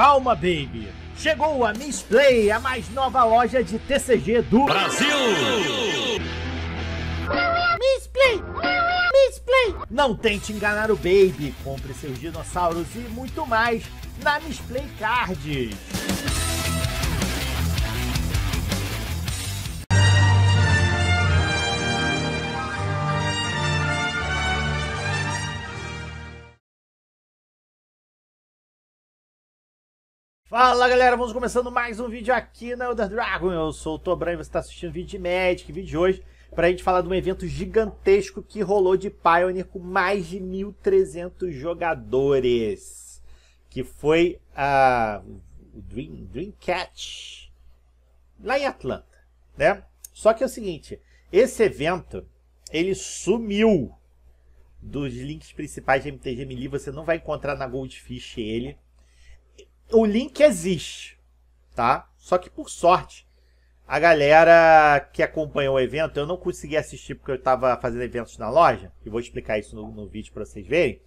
Calma, baby. Chegou a Miss Play, a mais nova loja de TCG do Brasil. Miss Play. Miss Play. Não tente enganar o baby. Compre seus dinossauros e muito mais na Miss Play Cards. Fala galera, vamos começando mais um vídeo aqui na Elder Dragon. Eu sou o Tobran e você está assistindo vídeo de Magic, vídeo de hoje, para a gente falar de um evento gigantesco que rolou de Pioneer com mais de 1.300 jogadores. Que foi a Dream, Dreamcatch, lá em Atlanta, né? Só que é o seguinte, esse evento, ele sumiu dos links principais de MTG Melee, você não vai encontrar na Goldfish ele o link existe, tá? Só que por sorte, a galera que acompanhou o evento, eu não consegui assistir porque eu estava fazendo eventos na loja, e vou explicar isso no, no vídeo para vocês verem.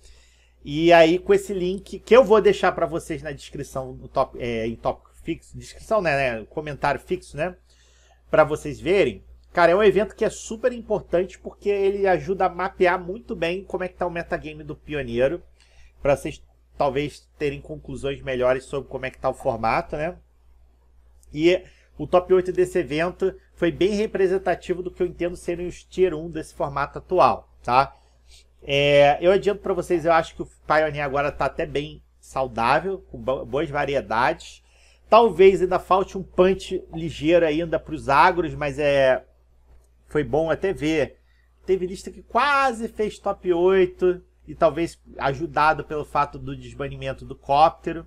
E aí com esse link que eu vou deixar para vocês na descrição, no top, é, em tópico fixo, descrição, né, né, comentário fixo, né, para vocês verem. Cara, é um evento que é super importante porque ele ajuda a mapear muito bem como é que tá o metagame do pioneiro, para vocês talvez terem conclusões melhores sobre como é que está o formato, né? E o top 8 desse evento foi bem representativo do que eu entendo serem os tier 1 desse formato atual, tá? É, eu adianto para vocês, eu acho que o Pioneer agora está até bem saudável, com boas variedades. Talvez ainda falte um punch ligeiro ainda para os agros, mas é foi bom até ver. Teve lista que quase fez top 8, e talvez ajudado pelo fato do desbanimento do cóptero.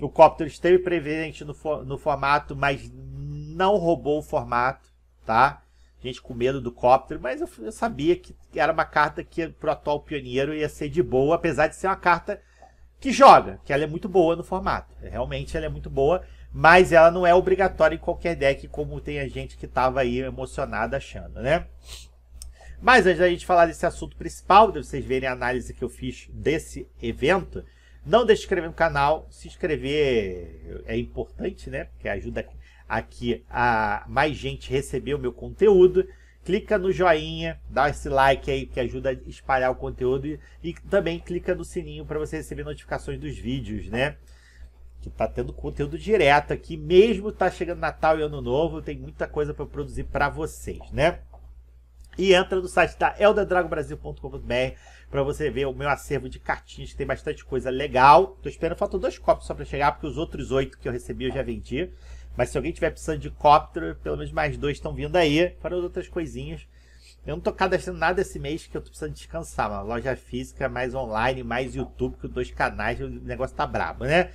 O cóptero esteve presente no, no formato, mas não roubou o formato, tá? Gente com medo do cóptero, mas eu, eu sabia que era uma carta que pro atual pioneiro ia ser de boa, apesar de ser uma carta que joga, que ela é muito boa no formato. Realmente ela é muito boa, mas ela não é obrigatória em qualquer deck, como tem a gente que estava aí emocionada achando, né? Mas antes da gente falar desse assunto principal, de vocês verem a análise que eu fiz desse evento, não deixe de inscrever no canal, se inscrever é importante, né? Porque ajuda aqui a mais gente receber o meu conteúdo. Clica no joinha, dá esse like aí que ajuda a espalhar o conteúdo e, e também clica no sininho para você receber notificações dos vídeos, né? Que tá tendo conteúdo direto aqui, mesmo tá chegando Natal e Ano Novo, tem muita coisa para produzir para vocês, né? E entra no site da eldadragobrasil.com.br para você ver o meu acervo de cartinhas, que tem bastante coisa legal. Tô esperando, faltam dois copos só para chegar, porque os outros oito que eu recebi eu já vendi. Mas se alguém tiver precisando de cóptero, pelo menos mais dois estão vindo aí, para as outras coisinhas. Eu não tô cadastrando nada esse mês, que eu tô precisando descansar, Uma Loja física, mais online, mais YouTube, que dois canais, o negócio tá brabo, né?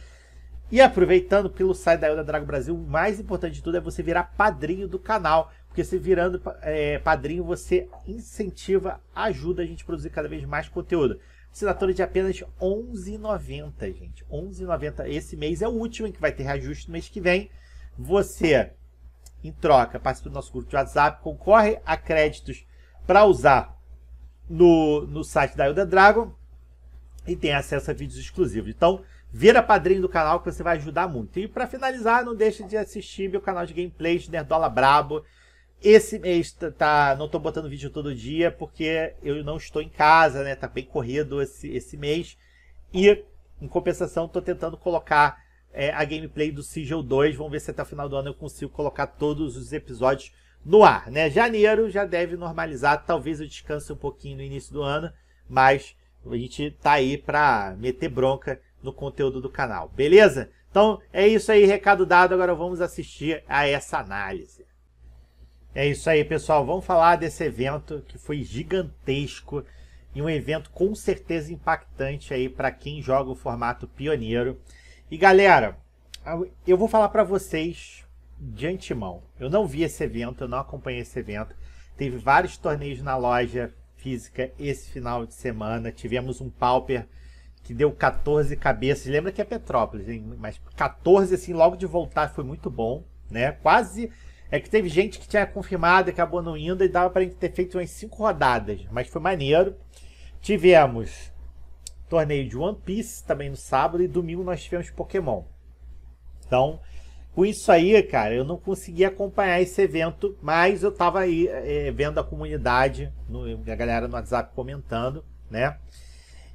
E aproveitando pelo site da Elda Drago Brasil, o mais importante de tudo é você virar padrinho do canal. Porque se virando é, padrinho, você incentiva, ajuda a gente a produzir cada vez mais conteúdo. Assinatura é de apenas R$ 11,90, gente. R$ 11,90 esse mês é o último, em que vai ter reajuste no mês que vem. Você, em troca, participa do nosso grupo de WhatsApp, concorre a créditos para usar no, no site da Elda Dragon e tem acesso a vídeos exclusivos. Então, vira padrinho do canal que você vai ajudar muito. E para finalizar, não deixe de assistir meu canal de gameplays Nerdola Brabo. Esse mês tá, tá não estou botando vídeo todo dia porque eu não estou em casa, né? Tá bem corrido esse, esse mês. E em compensação, estou tentando colocar é, a gameplay do Sigil 2. Vamos ver se até o final do ano eu consigo colocar todos os episódios no ar, né? Janeiro já deve normalizar, talvez eu descanse um pouquinho no início do ano, mas a gente tá aí para meter bronca no conteúdo do canal, beleza? Então é isso aí, recado dado. Agora vamos assistir a essa análise. É isso aí, pessoal. Vamos falar desse evento que foi gigantesco e um evento com certeza impactante aí para quem joga o formato pioneiro. E galera, eu vou falar para vocês de antemão. Eu não vi esse evento, eu não acompanhei esse evento. Teve vários torneios na loja física esse final de semana. Tivemos um Pauper que deu 14 cabeças. Lembra que é Petrópolis, hein? mas 14 assim logo de voltar foi muito bom, né? Quase é que teve gente que tinha confirmado e acabou não indo e dava pra gente ter feito umas cinco rodadas, mas foi maneiro. Tivemos torneio de One Piece também no sábado e domingo nós tivemos Pokémon. Então, com isso aí, cara, eu não consegui acompanhar esse evento, mas eu tava aí é, vendo a comunidade, no, a galera no WhatsApp comentando, né?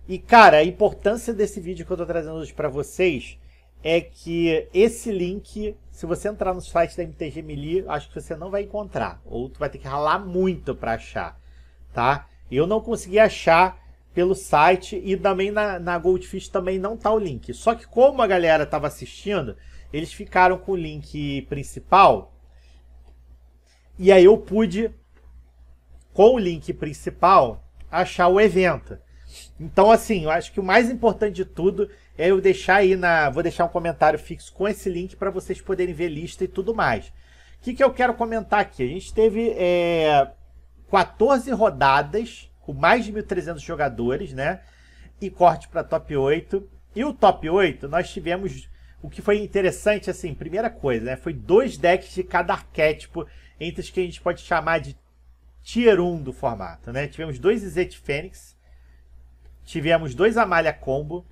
E, cara, a importância desse vídeo que eu tô trazendo hoje para vocês é que esse link, se você entrar no site da MTG Melee, acho que você não vai encontrar, ou tu vai ter que ralar muito para achar, tá? Eu não consegui achar pelo site e também na, na Goldfish também não tá o link. Só que como a galera estava assistindo, eles ficaram com o link principal e aí eu pude, com o link principal, achar o evento. Então, assim, eu acho que o mais importante de tudo é eu deixar aí na. Vou deixar um comentário fixo com esse link para vocês poderem ver lista e tudo mais. O que, que eu quero comentar aqui? A gente teve é, 14 rodadas com mais de 1.300 jogadores, né? E corte para top 8. E o top 8 nós tivemos. O que foi interessante, assim, primeira coisa, né? Foi dois decks de cada arquétipo, entre os que a gente pode chamar de tier 1 do formato, né? Tivemos dois Izete Fênix Tivemos dois Amalha Combo.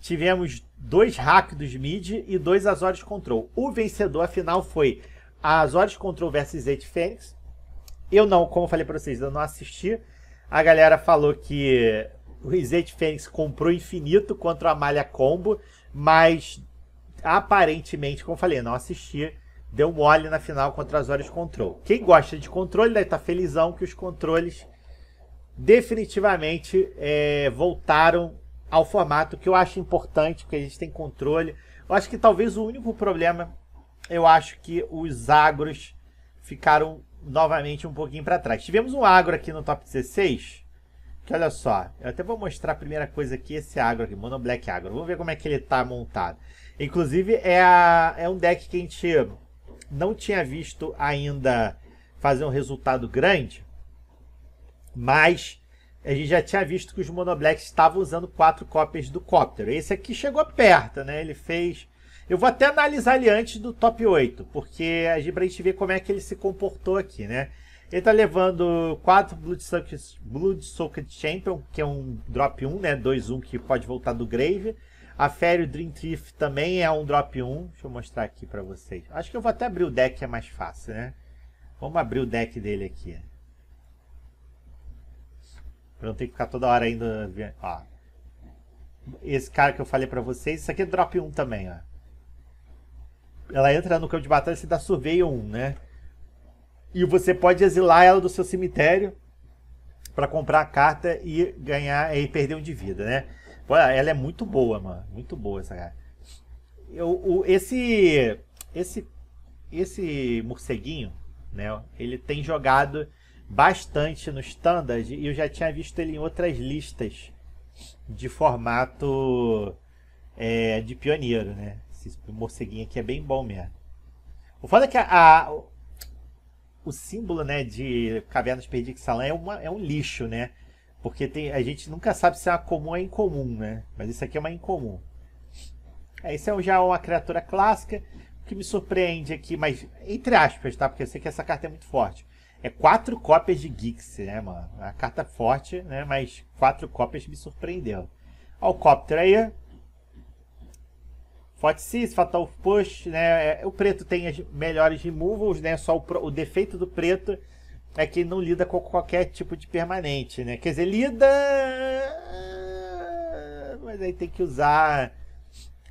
Tivemos dois Rakdos Mid e dois Azores Control. O vencedor, afinal, foi a Azores Control versus Eight Fênix. Eu não, como eu falei para vocês, eu não assisti. A galera falou que o zed Fênix comprou infinito contra o Amalha Combo, mas aparentemente, como eu falei, não assisti. Deu mole na final contra as Azores Control. Quem gosta de controle deve né, estar tá felizão que os controles definitivamente é, voltaram ao formato que eu acho importante, porque a gente tem controle. Eu acho que talvez o único problema, eu acho que os agros ficaram novamente um pouquinho para trás. Tivemos um agro aqui no top 16, que olha só, eu até vou mostrar a primeira coisa aqui, esse agro aqui, Mono Black Agro. Vamos ver como é que ele está montado. Inclusive, é, a, é um deck que a gente não tinha visto ainda fazer um resultado grande, mas a gente já tinha visto que os monoblacks estavam usando quatro cópias do Copter. Esse aqui chegou perto, né? Ele fez. Eu vou até analisar ele antes do top 8, porque a gente ver como é que ele se comportou aqui, né? Ele tá levando 4 Bloodsocket Blood Socket Champion, que é um drop 1, né? 2-1 que pode voltar do Grave. A Fério Dream Thief também é um drop 1. Deixa eu mostrar aqui para vocês. Acho que eu vou até abrir o deck, é mais fácil, né? Vamos abrir o deck dele aqui. Pra não ter que ficar toda hora ainda. Ó. Esse cara que eu falei pra vocês, isso aqui é drop 1 também, ó. Ela entra no campo de batalha e você dá surveio 1, né? E você pode exilar ela do seu cemitério para comprar a carta e ganhar e perder um de vida, né? Ela é muito boa, mano. Muito boa essa cara. Eu, o, esse, esse, esse morceguinho, né? Ele tem jogado bastante no standard e eu já tinha visto ele em outras listas de formato é, de pioneiro, né? Esse morceguinho aqui é bem bom mesmo. O foda é que a, a o símbolo né, de Cavernas Perdixalã é, é um lixo, né? Porque tem, a gente nunca sabe se é uma comum ou incomum, né? Mas isso aqui é uma incomum. É, isso é já uma criatura clássica. O que me surpreende aqui, mas entre aspas, tá? Porque eu sei que essa carta é muito forte. É quatro cópias de Geeks, né, mano? A carta forte, né? Mas quatro cópias me surpreendeu. Ao forte Fotis, Fatal Push, né? É, o preto tem as melhores removals, né? Só o, o defeito do preto é que não lida com qualquer tipo de permanente, né? Quer dizer, lida. Mas aí tem que usar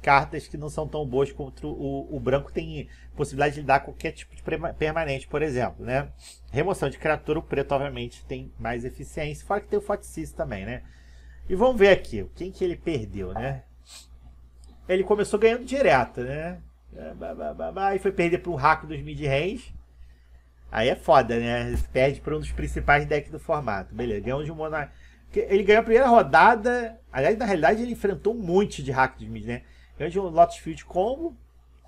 cartas que não são tão boas contra o, o branco tem possibilidade de lidar com qualquer tipo de permanente, por exemplo, né? Remoção de criatura, o preto obviamente tem mais eficiência, fora que tem o Foticis também, né? E vamos ver aqui, quem que ele perdeu, né? Ele começou ganhando direto, né? E foi perder para um hack dos mid-range. Aí é foda, né? Perde para um dos principais decks do formato. Beleza, ganhou de um Ele ganhou a primeira rodada. Aliás, na realidade, ele enfrentou um monte de hack dos mid, né? ganhou de um Lotusfield combo,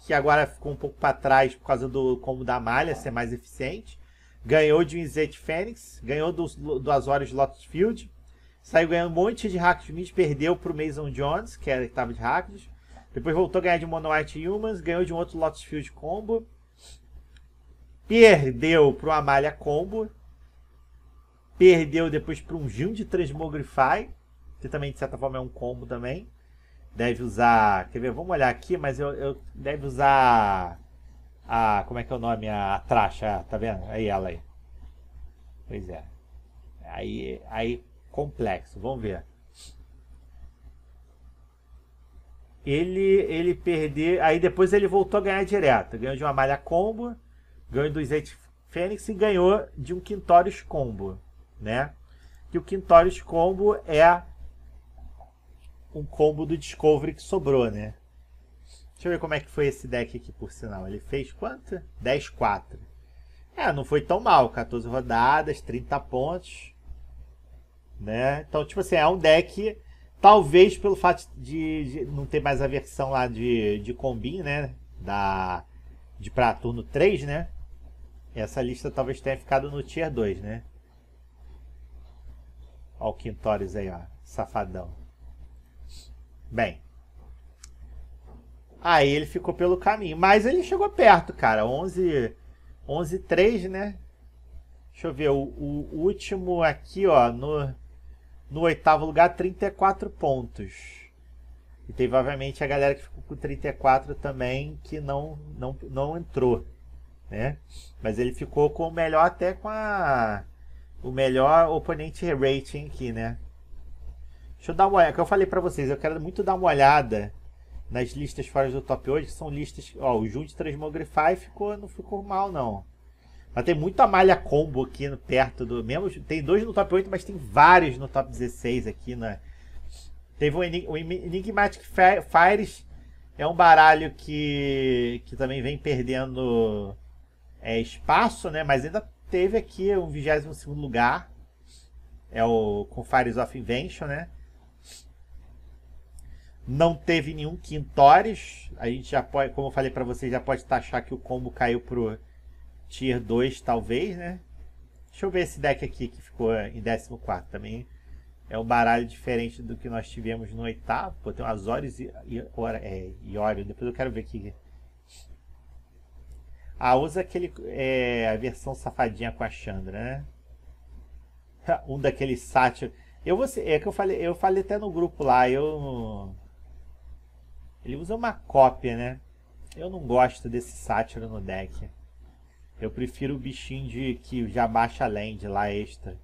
que agora ficou um pouco para trás por causa do combo da malha ser mais eficiente. Ganhou de um Izete Fênix, ganhou do, do Azorius field Saiu ganhando um monte de Mid, perdeu para o Mason Jones, que estava de Hackmid. Depois voltou a ganhar de Mono White Humans, ganhou de um outro field combo. Perdeu para o Amalha combo. Perdeu depois para um Jim de Transmogrify, que também de certa forma é um combo também. Deve usar. Quer ver? Vamos olhar aqui, mas eu, eu deve usar a. Como é que é o nome? A, a traxa, tá vendo? Aí ela aí. Pois é. Aí, aí complexo, vamos ver. Ele, ele perdeu. Aí depois ele voltou a ganhar direto. Ganhou de uma malha combo, ganhou um Zete Fênix e ganhou de um Quintórios combo, né? Que o Quintórios combo é um combo do Discovery que sobrou, né? Deixa eu ver como é que foi esse deck aqui, por sinal. Ele fez quanto? 10, 4. É, não foi tão mal. 14 rodadas, 30 pontos. Né? Então, tipo assim, é um deck... Talvez pelo fato de, de não ter mais a versão lá de, de combin, né? Da, de pra turno 3, né? Essa lista talvez tenha ficado no Tier 2, né? Olha o Quintóris aí, ó. Safadão. Bem. Aí ele ficou pelo caminho. Mas ele chegou perto, cara. 11, 11 3, né? Deixa eu ver. O, o último aqui, ó, no, no oitavo lugar, 34 pontos. E teve, obviamente, a galera que ficou com 34 também, que não, não, não entrou, né? Mas ele ficou com o melhor até com a... O melhor oponente rating aqui, né? Deixa eu dar uma olhada, é que eu falei para vocês, eu quero muito dar uma olhada nas listas fora do top 8, que são listas, ó, o Junt Transmogrify ficou, não ficou mal não. Mas tem muita malha combo aqui no, perto do mesmo, tem dois no top 8, mas tem vários no top 16 aqui na né? Teve o, Enig o Enigmatic Fires, é um baralho que, que também vem perdendo é, espaço, né? Mas ainda teve aqui um 22 lugar. É o com Fires of Invention, né? Não teve nenhum Quintores. A gente já pode, como eu falei para vocês, já pode taxar tá que o combo caiu pro Tier 2, talvez, né? Deixa eu ver esse deck aqui que ficou em 14 também. É um baralho diferente do que nós tivemos no oitavo. Pô, tem um Azores e, e, é, e Depois eu quero ver aqui. Ah, usa aquele, é, a versão safadinha com a Chandra, né? um daqueles sátiros. Eu vou, é que eu falei, eu falei até no grupo lá, eu ele usa uma cópia, né? Eu não gosto desse sátiro no deck. Eu prefiro o bichinho de que já baixa land lá extra.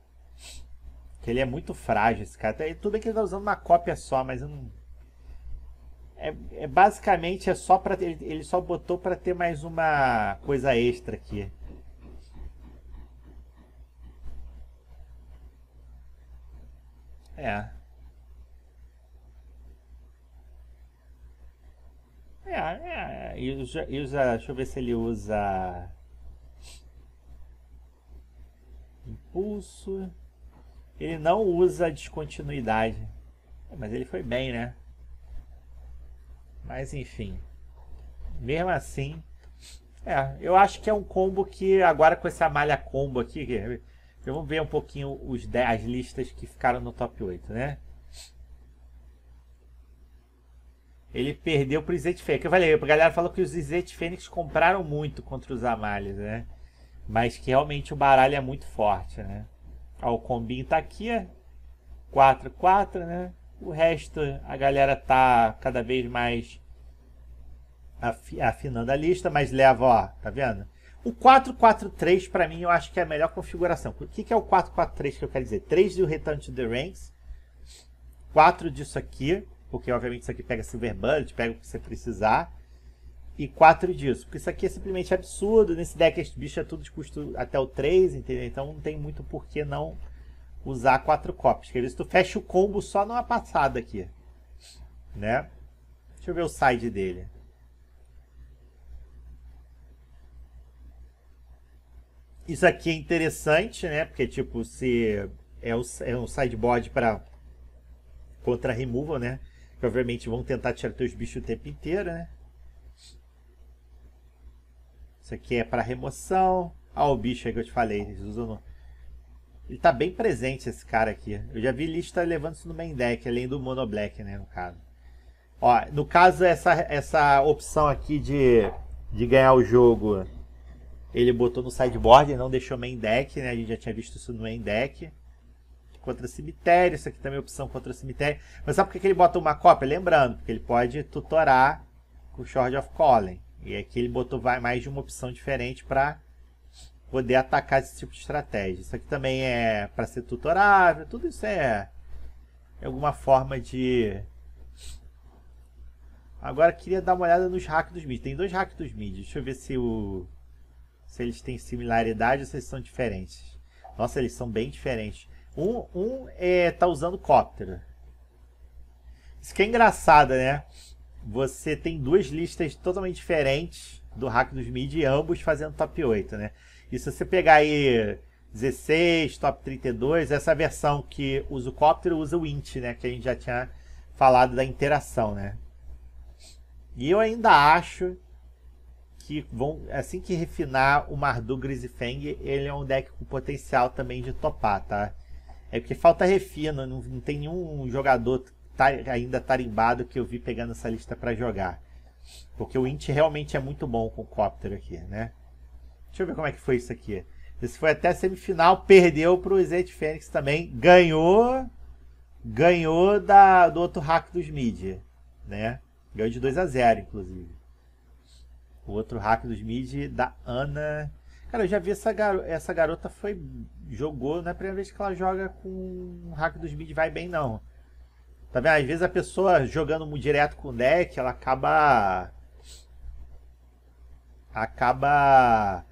Que ele é muito frágil, esse cara. Até, tudo é que ele tá usando uma cópia só, mas eu não. É, é basicamente é só para ele só botou para ter mais uma coisa extra aqui. É. É, é, usa, é, usa, deixa eu ver se ele usa impulso. Ele não usa descontinuidade. Mas ele foi bem, né? Mas enfim. Mesmo assim. É, eu acho que é um combo que agora com essa malha combo aqui. Vamos ver um pouquinho os 10, as listas que ficaram no top 8, né? ele perdeu pro Izete Fênix. Eu falei, a galera falou que os Izete Fênix compraram muito contra os Amales, né? Mas que realmente o baralho é muito forte, né? Ó, o combinho tá aqui, 4-4, é né? O resto, a galera tá cada vez mais afinando a lista, mas leva, ó, tá vendo? O 4-4-3, para mim, eu acho que é a melhor configuração. O que, que é o 4-4-3 que eu quero dizer? 3 de o to the ranks, 4 disso aqui, porque obviamente isso aqui pega Silver Bullet, pega o que você precisar. E 4 disso, porque isso aqui é simplesmente absurdo. Nesse deck este bicho é tudo de custo até o 3, entendeu? Então não tem muito por que não usar 4 cópias. Quer dizer, tu fecha o combo só numa passada aqui, né? Deixa eu ver o side dele. Isso aqui é interessante, né? Porque, tipo, se é, é um sideboard para contra removal, né? Provavelmente vão tentar tirar teus bichos o tempo inteiro, né? Isso aqui é para remoção. Ah, o bicho aí que eu te falei, eles usam no... Ele tá bem presente esse cara aqui. Eu já vi lista levando isso no main deck, além do mono black, né, no caso. Ó, no caso essa essa opção aqui de de ganhar o jogo, ele botou no sideboard, não deixou main deck, né? A gente já tinha visto isso no main deck contra cemitério, isso aqui também é opção contra cemitério. Mas sabe por que ele bota uma cópia? Lembrando, porque ele pode tutorar com Short of Calling. E aqui ele botou mais de uma opção diferente para poder atacar esse tipo de estratégia. Isso aqui também é para ser tutorável, tudo isso é, é, alguma forma de... Agora queria dar uma olhada nos hacks dos mídias. Tem dois hacks dos mídias. Deixa eu ver se o se eles têm similaridade ou se eles são diferentes. Nossa, eles são bem diferentes. Um, um é, tá usando cóptero. Isso que é engraçado, né? Você tem duas listas totalmente diferentes do hack dos mid e ambos fazendo top 8, né? E se você pegar aí 16, top 32, essa versão que usa o cóptero usa o int, né? Que a gente já tinha falado da interação, né? E eu ainda acho que vão, assim que refinar o Mardu Grisifeng, ele é um deck com potencial também de topar, tá? É porque falta refino, não, não tem nenhum jogador tar, ainda tarimbado que eu vi pegando essa lista para jogar. Porque o Int realmente é muito bom com o Copter aqui, né? Deixa eu ver como é que foi isso aqui. Esse foi até semifinal, perdeu para o Fênix também. Ganhou ganhou da, do outro hack dos mid, né? Ganhou de 2 a 0 inclusive. O outro hack dos mid da Ana. Cara, eu já vi essa, essa garota foi jogou, não é a primeira vez que ela joga com o hack dos mid vai bem não. Tá vendo? Às vezes a pessoa jogando direto com o deck, ela acaba acaba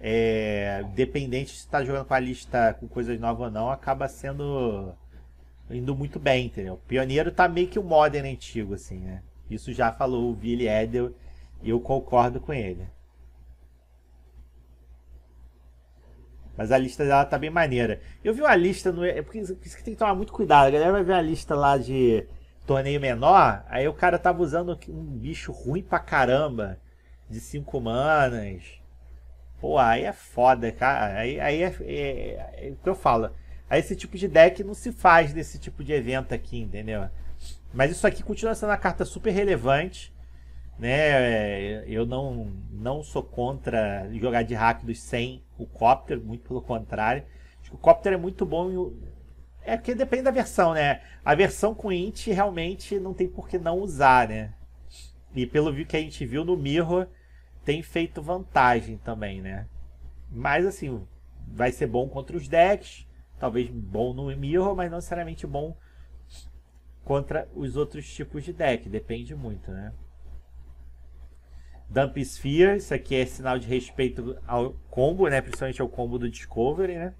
é, dependente se está jogando com a lista com coisas novas ou não, acaba sendo indo muito bem, entendeu? O pioneiro tá meio que o modern antigo, assim, né? Isso já falou o Billy Edel e eu concordo com ele. Mas a lista dela tá bem maneira. Eu vi uma lista no. É, é por isso que tem que tomar muito cuidado. A galera vai ver a lista lá de torneio menor, aí o cara tava usando um bicho ruim pra caramba, de 5 manas. Pô, aí é foda, cara. Aí, aí é, é, é, é, o que eu falo. Aí esse tipo de deck não se faz nesse tipo de evento aqui, entendeu? Mas isso aqui continua sendo uma carta super relevante né? É, eu não, não sou contra jogar de Rakdos sem o copter, muito pelo contrário. Acho que o copter é muito bom. É porque depende da versão, né? A versão com int realmente não tem por que não usar, né? E pelo que a gente viu no Mirror, tem feito vantagem também, né? Mas assim, vai ser bom contra os decks, talvez bom no Mirror, mas não necessariamente bom contra os outros tipos de deck, depende muito, né? Dump Sphere, isso aqui é sinal de respeito ao combo, né? Principalmente ao combo do Discovery, né?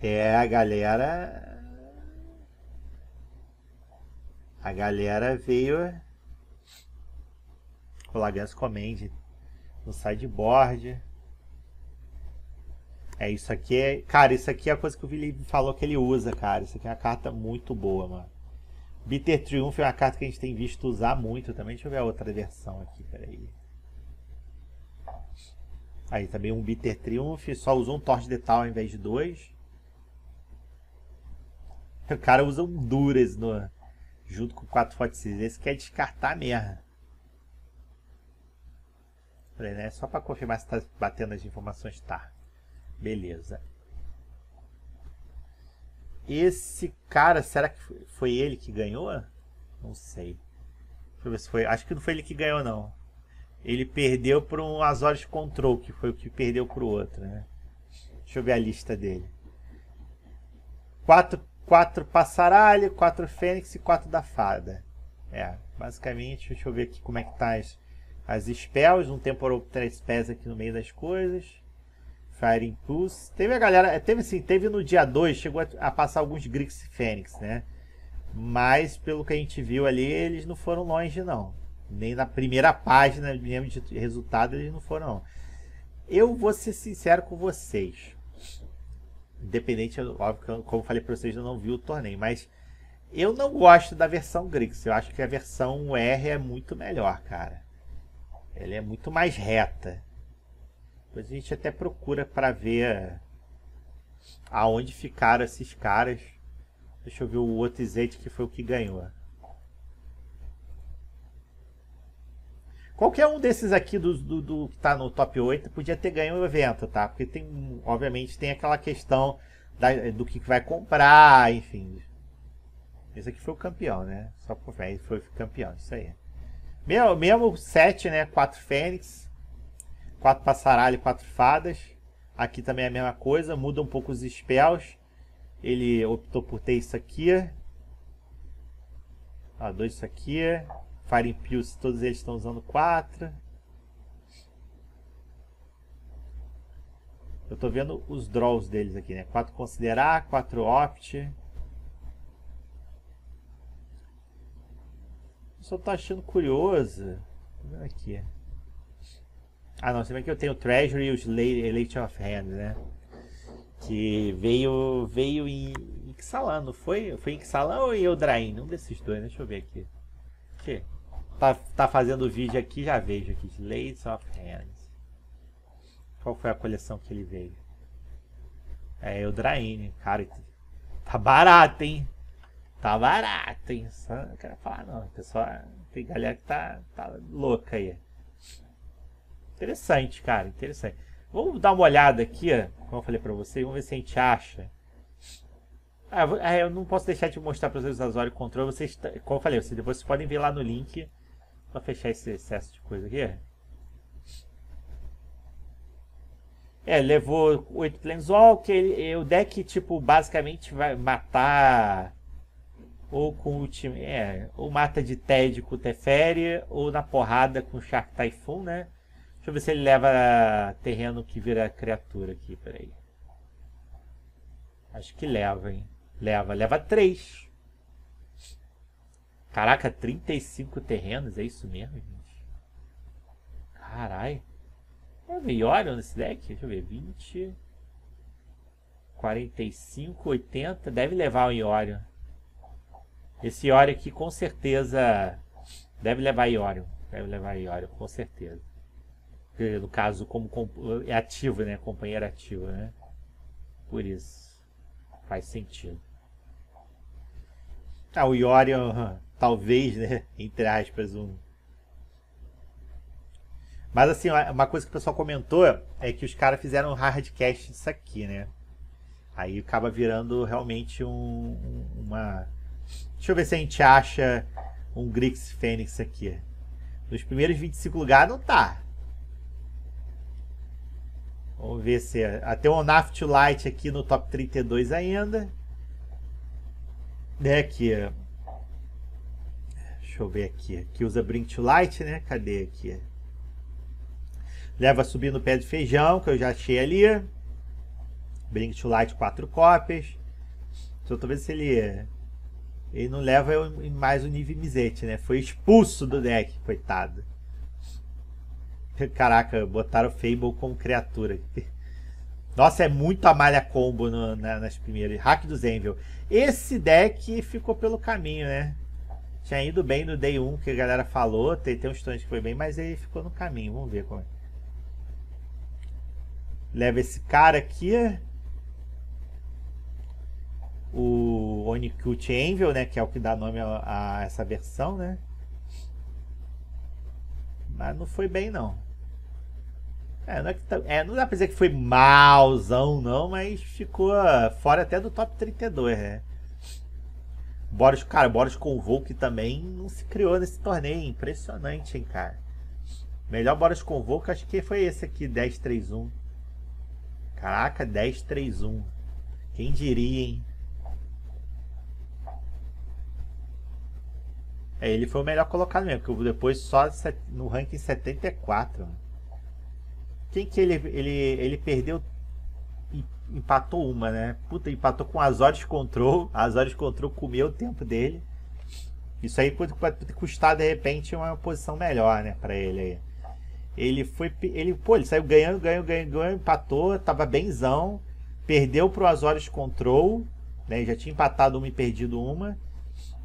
É, a galera... A galera veio... Colagas Command no sideboard. É, isso aqui é... Cara, isso aqui é a coisa que o Vili falou que ele usa, cara. Isso aqui é uma carta muito boa, mano. Bitter Triumph é uma carta que a gente tem visto usar muito também. Deixa eu ver a outra versão aqui, peraí. Aí também um Bitter Triumph, só usou um Torch Tal ao invés de dois. O cara usa um Dures no, junto com quatro Fortes Esse quer descartar mesmo. Peraí, né? Só para confirmar se tá batendo as informações, tá. Beleza. Esse cara, será que foi ele que ganhou? Não sei. Deixa eu ver se foi. Acho que não foi ele que ganhou, não. Ele perdeu para um Azores Control, que foi o que perdeu para o outro, né? Deixa eu ver a lista dele. Quatro, quatro passaralho, quatro fênix e quatro da fada. É, basicamente, deixa eu ver aqui como é que tá as, as spells. Um temporal três pés aqui no meio das coisas. Fire Impulse. Teve a galera, é, teve assim, teve no dia 2, chegou a, a, passar alguns Grix e Fênix, né? Mas pelo que a gente viu ali, eles não foram longe não. Nem na primeira página mesmo de resultado eles não foram não. Eu vou ser sincero com vocês. Independente, óbvio, como falei para vocês, eu não vi o torneio, mas eu não gosto da versão Grix. Eu acho que a versão R é muito melhor, cara. Ela é muito mais reta. Depois a gente até procura para ver aonde ficaram esses caras. Deixa eu ver o outro Zete que foi o que ganhou. Qualquer um desses aqui do, do, do, que tá no top 8 podia ter ganho o evento, tá? Porque tem, obviamente, tem aquela questão da, do que vai comprar, enfim. Esse aqui foi o campeão, né? Só por foi campeão, isso aí. Mesmo, mesmo 7, né? 4 Fênix quatro passaralho, quatro fadas. Aqui também é a mesma coisa, muda um pouco os spells. Ele optou por ter isso aqui. Ó, dois isso aqui. Fire Impulse, todos eles estão usando quatro. Eu estou vendo os draws deles aqui, né? 4 considerar, 4 opt. Só tô achando curioso. Aqui. Ah, não, se bem que eu tenho o Treasury e os Elation of Hand, né? Que veio, veio em Ixalan, não foi? Foi em Ixalan ou em Eldraine? Um desses dois, né? deixa eu ver aqui. Que? Tá, tá fazendo vídeo aqui, já vejo aqui. Lays of Hands. Qual foi a coleção que ele veio? É Eldraine, cara. Tá barato, hein? Tá barato, hein? Só não quero falar, não. Pessoal, tem galera que tá, tá louca aí. Interessante, cara, interessante. Vamos dar uma olhada aqui, ó, como eu falei para vocês, vamos ver se a gente acha. Ah, eu ah, não posso deixar de mostrar para vocês o Azori Control. Vocês, como eu falei, vocês depois vocês podem ver lá no link para fechar esse excesso de coisa aqui. É, levou oito Planeswalker. É, o deck, tipo, basicamente vai matar ou com o time. É, ou mata de Ted com o Teferi, ou na porrada com o Shark Typhoon, né? Deixa eu ver se ele leva terreno que vira criatura aqui, peraí. Acho que leva, hein? Leva, leva 3. Caraca, 35 terrenos, é isso mesmo, gente? Caralho. É melhor nesse deck? Deixa eu ver, 20... 45, 80, deve levar o Iório. Esse Iório aqui com certeza deve levar Iório. Deve levar Iório, com certeza no caso, como é ativo, né? Companheiro ativo, né? Por isso. Faz sentido. Ah, o Yorion, é talvez, né? Entre aspas, um. Mas assim, uma coisa que o pessoal comentou é que os caras fizeram um hardcast disso aqui, né? Aí acaba virando realmente um, um, uma. Deixa eu ver se a gente acha um Grix Fênix aqui. Nos primeiros 25 lugares não tá. Vamos ver se. Até ah, o Naft Light aqui no top 32 ainda. Né, que. É, deixa eu ver aqui. Que usa Brink to Light, né? Cadê aqui? Leva subir no pé de feijão, que eu já achei ali. Brink to Light, 4 cópias. eu então, talvez se ele. Ele não leva mais o nível Mizete, né? Foi expulso do deck, coitado. Caraca, botaram Fable como criatura. Nossa, é muito a malha combo no, na, nas primeiras. Hack do Zenville. Esse deck ficou pelo caminho, né? Tinha ido bem no Day 1 que a galera falou. Tem, tem uns tons que foi bem, mas ele ficou no caminho. Vamos ver como é. Leva esse cara aqui. É. O Onicute Envil, né? Que é o que dá nome a, a essa versão, né? Mas não foi bem, não. É, não, é que, tá, é, não dá pra dizer que foi malzão, não, mas ficou ah, fora até do top 32, né? Boris, cara, Boris Convoke também não se criou nesse torneio. Impressionante, hein, cara. Melhor Boris Convoke acho que foi esse aqui, 10-3-1. Caraca, 10-3-1. Quem diria, hein? É, ele foi o melhor colocado mesmo, porque depois só no ranking 74. mano que, que ele, ele, ele perdeu? Empatou uma, né? Puta, empatou com Azores Control. Azores Control comeu o tempo dele. Isso aí pode, pode custar, de repente, uma posição melhor, né? Pra ele aí. Ele foi. Ele, pô, ele saiu ganhando, ganhou, ganhou, ganhou, empatou, tava benzão. Perdeu pro Azores Control, né? Já tinha empatado uma e perdido uma.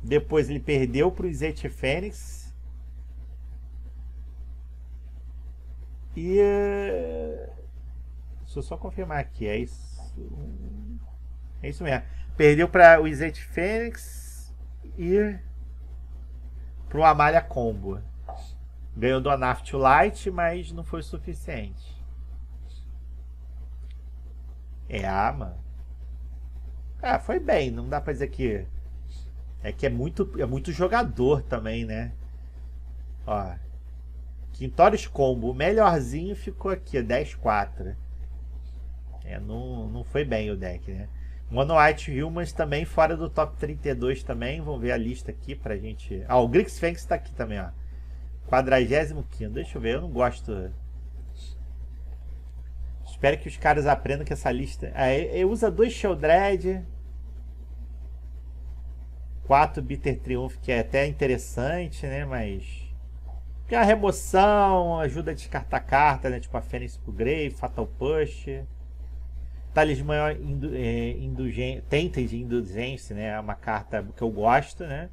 Depois ele perdeu pro Zete Fênix, E eh, deixa eu só confirmar aqui, é isso. É isso mesmo. Perdeu para o Izete Fênix e para o Amália Combo. Ganhou do Anaft Light, mas não foi suficiente. É a ah, mano. Ah, foi bem, não dá para dizer que é que é muito é muito jogador também, né? Ó, Quintóris Combo, melhorzinho ficou aqui, 10-4. É, não, não foi bem o deck, né? Mono White Humans também fora do top 32 também. Vamos ver a lista aqui pra gente. Ah, o Grix Fenx tá aqui também, ó. 45. Deixa eu ver, eu não gosto. Espero que os caras aprendam que essa lista. Ah, ele usa dois Sheldred. 4 Bitter Triumph, que é até interessante, né? Mas. Porque é a remoção ajuda a descartar cartas, né? Tipo a Fênix pro Grey, Fatal Push. Talismã é indu, é, indulgente, Tenta de Indulgência, né? É uma carta que eu gosto, né?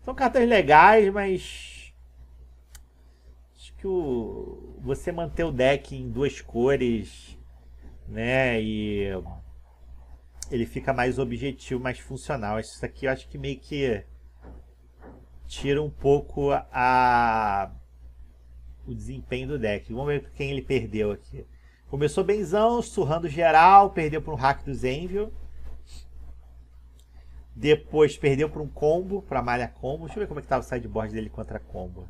São cartas legais, mas... Acho que o... você manter o deck em duas cores, né? E ele fica mais objetivo, mais funcional. Isso aqui eu acho que meio que tira um pouco a o desempenho do deck. Vamos ver quem ele perdeu aqui. Começou benzão, surrando geral, perdeu para um hack do Zenvio. Depois perdeu para um combo, para malha combo. Deixa eu ver como é que estava o sideboard dele contra combo.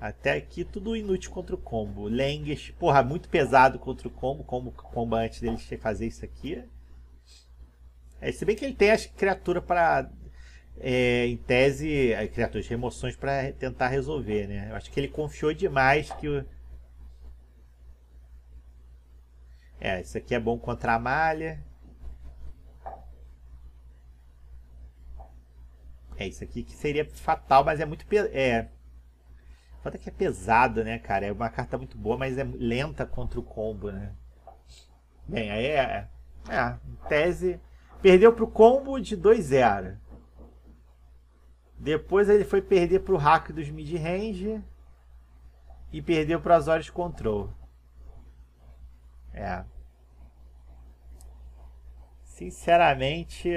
Até aqui tudo inútil contra o combo. Lengues, porra, muito pesado contra o combo. Como combo antes dele fazer isso aqui. É, se bem que ele tem as criatura para é, em tese, criar é, de remoções para tentar resolver, né? Eu acho que ele confiou demais que o... É, isso aqui é bom contra a malha. É, isso aqui que seria fatal, mas é muito... É... Foda que é pesado, né, cara? É uma carta muito boa, mas é lenta contra o combo, né? Bem, aí é... É, é em tese... Perdeu pro combo de 2-0. Depois ele foi perder para o hack dos mid-range e perdeu para Azores Control. É. Sinceramente,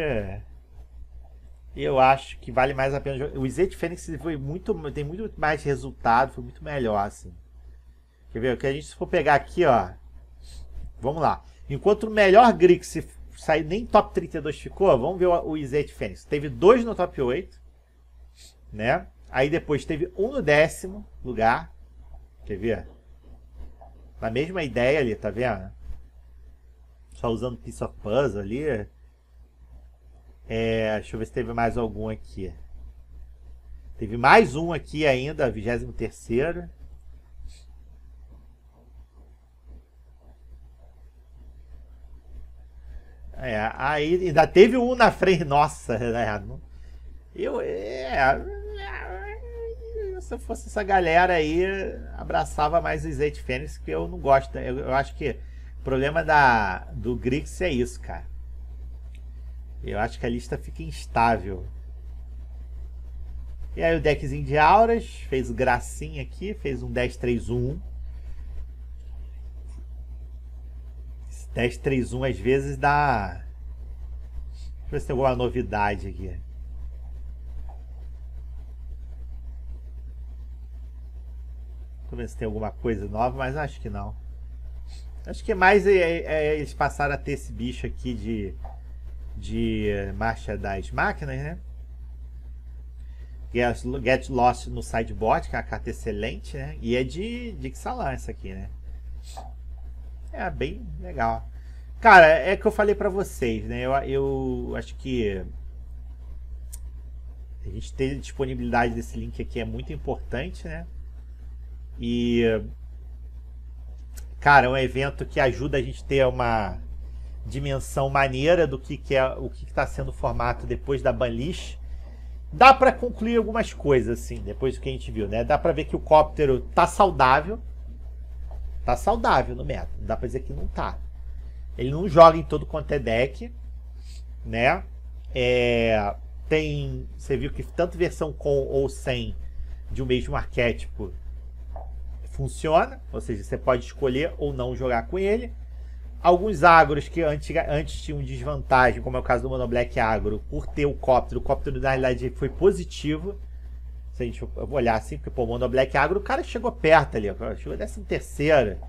eu acho que vale mais a pena. O Z de Fênix foi muito, tem muito mais resultado, foi muito melhor assim. Quer ver? Que a gente se for pegar aqui, ó. Vamos lá. Enquanto o melhor Grix saiu nem top 32 ficou, vamos ver o, Z de Fênix. Teve dois no top 8 né? Aí depois teve um no décimo lugar, quer ver? Na mesma ideia ali, tá vendo? Só usando Piece of Puzzle ali. É, deixa eu ver se teve mais algum aqui. Teve mais um aqui ainda, 23º. É, aí ainda teve um na frente, nossa, né? Eu, é, se eu fosse essa galera aí, abraçava mais o Zayt Fênix, que eu não gosto. Eu, eu, acho que o problema da, do Grix é isso, cara. Eu acho que a lista fica instável. E aí o deckzinho de auras, fez gracinha aqui, fez um 10-3-1. 10-3-1 às vezes dá... Deixa eu ver se tem alguma novidade aqui. Deixa ver se tem alguma coisa nova, mas acho que não. Acho que é mais é, é, eles passaram a ter esse bicho aqui de, de eh, marcha das máquinas, né? Get, Get Lost no Sidebot, que é uma carta excelente, né? E é de, de Xalan essa aqui, né? É bem legal. Cara, é que eu falei para vocês, né? Eu, eu acho que a gente ter disponibilidade desse link aqui é muito importante, né? E, cara, é um evento que ajuda a gente a ter uma dimensão maneira do que, que é o que está sendo o formato depois da Banlish. Dá para concluir algumas coisas, assim, depois do que a gente viu, né? Dá para ver que o cóptero tá saudável. Tá saudável no meta. dá para dizer que não tá. Ele não joga em todo quanto é deck, né? É, tem, você viu que tanto versão com ou sem de um mesmo arquétipo funciona, ou seja, você pode escolher ou não jogar com ele. Alguns agros que antes antes tinham desvantagem, como é o caso do Mono Black Agro, por ter o cóptero, o cóptero na realidade foi positivo. Se a gente olhar assim, porque pô, o Mono Black Agro, o cara chegou perto ali, chegou décima terceira.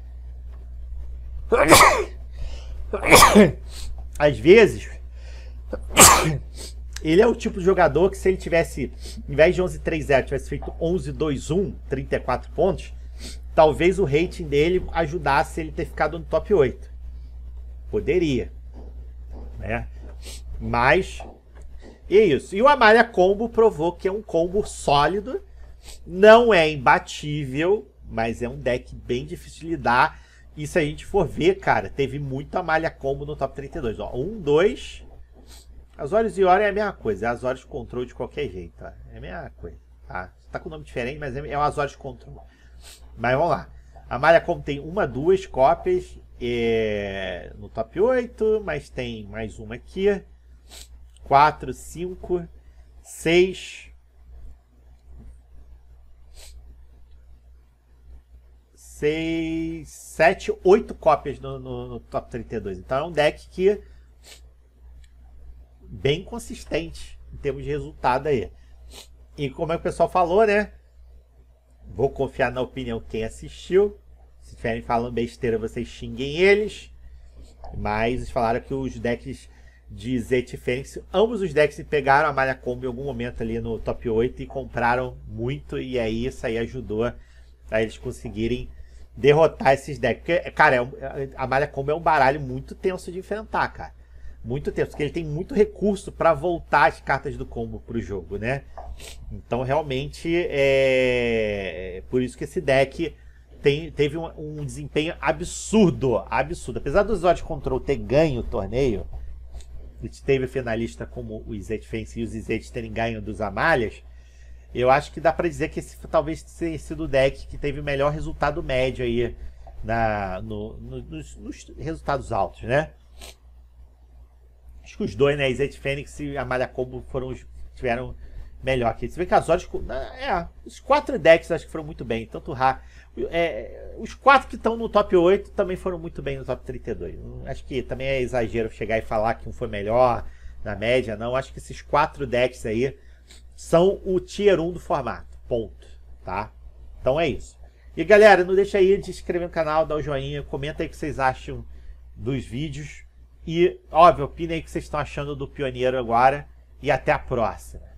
Às vezes, ele é o tipo de jogador que se ele tivesse, em vez de 11-3-0, tivesse feito 11-2-1, 34 pontos, talvez o rating dele ajudasse ele ter ficado no top 8. Poderia. Né? Mas é isso. E o Amália Combo provou que é um combo sólido, não é imbatível, mas é um deck bem difícil de lidar. E se a gente for ver, cara, teve muito Amália Combo no top 32. Ó, 1, 2. Azores e Ora é a mesma coisa, é Azores Control de qualquer jeito. Ó. É a mesma coisa. Tá? Tá com nome diferente, mas é, é o Azorius Control. Mas vamos lá. A malha como tem uma, duas cópias é, no top 8, mas tem mais uma aqui. 4, 5, 6. 6, 7, 8 cópias no, no, no top 32. Então é um deck que bem consistente em termos de resultado aí. E como é que o pessoal falou, né? Vou confiar na opinião quem assistiu. Se estiverem falando besteira, vocês xinguem eles. Mas eles falaram que os decks de e Fênix, ambos os decks pegaram a malha combo em algum momento ali no top 8 e compraram muito. E aí isso aí ajudou a eles conseguirem derrotar esses decks. Porque, cara, é um, a malha combo é um baralho muito tenso de enfrentar, cara muito tempo, porque ele tem muito recurso para voltar as cartas do combo para o jogo, né? Então realmente é, é por isso que esse deck tem, teve um, um, desempenho absurdo, absurdo. Apesar do Zod Control ter ganho o torneio, e teve finalista como o Zed Fence e os Izete terem ganho dos Amalhas, eu acho que dá para dizer que esse talvez tenha sido o deck que teve o melhor resultado médio aí na, no, no, nos, nos resultados altos, né? Acho que os dois, né? Zed Fênix e a malha Combo foram os, tiveram melhor aqui. Você vê que as horas. Né, é, os quatro decks acho que foram muito bem. Tanto o Ra. É, os quatro que estão no top 8 também foram muito bem no top 32. Acho que também é exagero chegar e falar que um foi melhor na média, não. Acho que esses quatro decks aí são o tier 1 do formato. Ponto. Tá? Então é isso. E galera, não deixa aí de se inscrever no canal, dar o um joinha, comenta aí o que vocês acham dos vídeos. E, óbvio, opina aí o que vocês estão achando do Pioneiro agora. E até a próxima.